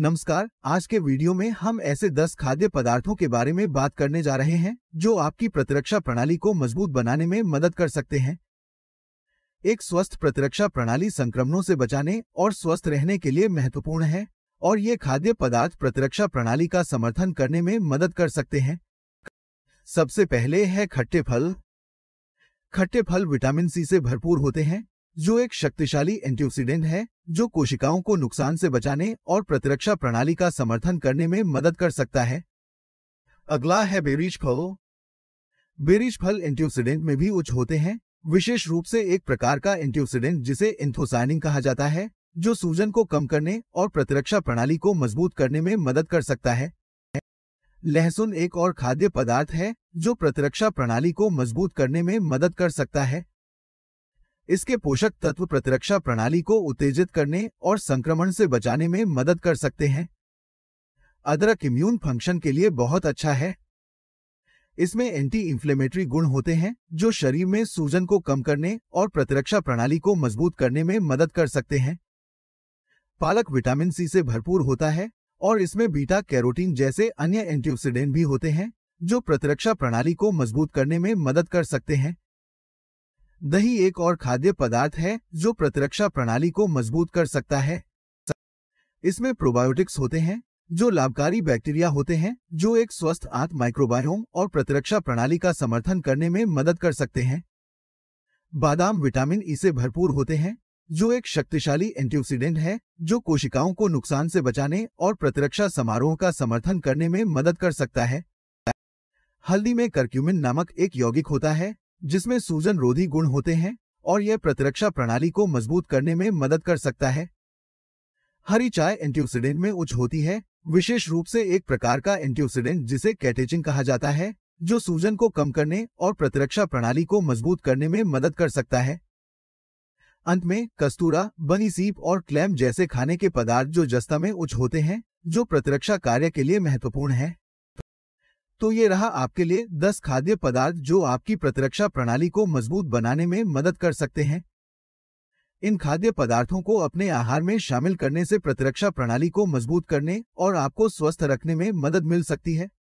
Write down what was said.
नमस्कार आज के वीडियो में हम ऐसे 10 खाद्य पदार्थों के बारे में बात करने जा रहे हैं जो आपकी प्रतिरक्षा प्रणाली को मजबूत बनाने में मदद कर सकते हैं एक स्वस्थ प्रतिरक्षा प्रणाली संक्रमणों से बचाने और स्वस्थ रहने के लिए महत्वपूर्ण है और ये खाद्य पदार्थ प्रतिरक्षा प्रणाली का समर्थन करने में मदद कर सकते हैं सबसे पहले है खट्टे फल खट्टे फल विटामिन सी से भरपूर होते हैं जो एक शक्तिशाली एंटीऑक्सीडेंट है जो कोशिकाओं को नुकसान से बचाने और प्रतिरक्षा प्रणाली का समर्थन करने में मदद कर सकता है अगला है बेरीज फल बेरीज फल एंटीऑक्सीडेंट में भी उच्च होते हैं विशेष रूप से एक प्रकार का एंटीऑक्सीडेंट जिसे इंथोसाइनिंग कहा जाता है जो सूजन को कम करने और प्रतिरक्षा प्रणाली को मजबूत करने में मदद कर सकता है लहसुन एक और खाद्य पदार्थ है जो प्रतिरक्षा प्रणाली को मजबूत करने में मदद कर सकता है इसके पोषक तत्व प्रतिरक्षा प्रणाली को उत्तेजित करने और संक्रमण से बचाने में मदद कर सकते हैं अदरक इम्यून फंक्शन के लिए बहुत अच्छा है इसमें एंटी इंफ्लेमेटरी गुण होते हैं जो शरीर में सूजन को कम करने और प्रतिरक्षा प्रणाली को मजबूत करने में मदद कर सकते हैं पालक विटामिन सी से भरपूर होता है और इसमें बीटा कैरोटीन जैसे अन्य एंटीऑक्सीडेंट भी होते हैं जो प्रतिरक्षा प्रणाली को मजबूत करने में मदद कर सकते हैं दही एक और खाद्य पदार्थ है जो प्रतिरक्षा प्रणाली को मजबूत कर सकता है इसमें प्रोबायोटिक्स होते हैं जो लाभकारी बैक्टीरिया होते हैं जो एक स्वस्थ आंत माइक्रोबायोम और प्रतिरक्षा प्रणाली का समर्थन करने में मदद कर सकते हैं बादाम विटामिन ई e से भरपूर होते हैं जो एक शक्तिशाली एंटीऑक्सीडेंट है जो कोशिकाओं को नुकसान से बचाने और प्रतिरक्षा समारोह का समर्थन करने में मदद कर सकता है हल्दी में करक्यूमिन नामक एक यौगिक होता है जिसमें सूजन रोधी गुण होते हैं और यह प्रतिरक्षा प्रणाली को मजबूत करने में मदद कर सकता है हरी चाय एंटीऑक्सीडेंट में उच्च होती है विशेष रूप से एक प्रकार का एंटीऑक्सीडेंट जिसे कैटेजिंग कहा जाता है जो सूजन को कम करने और प्रतिरक्षा प्रणाली को मजबूत करने में मदद कर सकता है अंत में कस्तूरा बनी सीप और क्लैम जैसे खाने के पदार्थ जो जस्ता में उच्च होते हैं जो प्रतिरक्षा कार्य के लिए महत्वपूर्ण है तो ये रहा आपके लिए 10 खाद्य पदार्थ जो आपकी प्रतिरक्षा प्रणाली को मजबूत बनाने में मदद कर सकते हैं इन खाद्य पदार्थों को अपने आहार में शामिल करने से प्रतिरक्षा प्रणाली को मजबूत करने और आपको स्वस्थ रखने में मदद मिल सकती है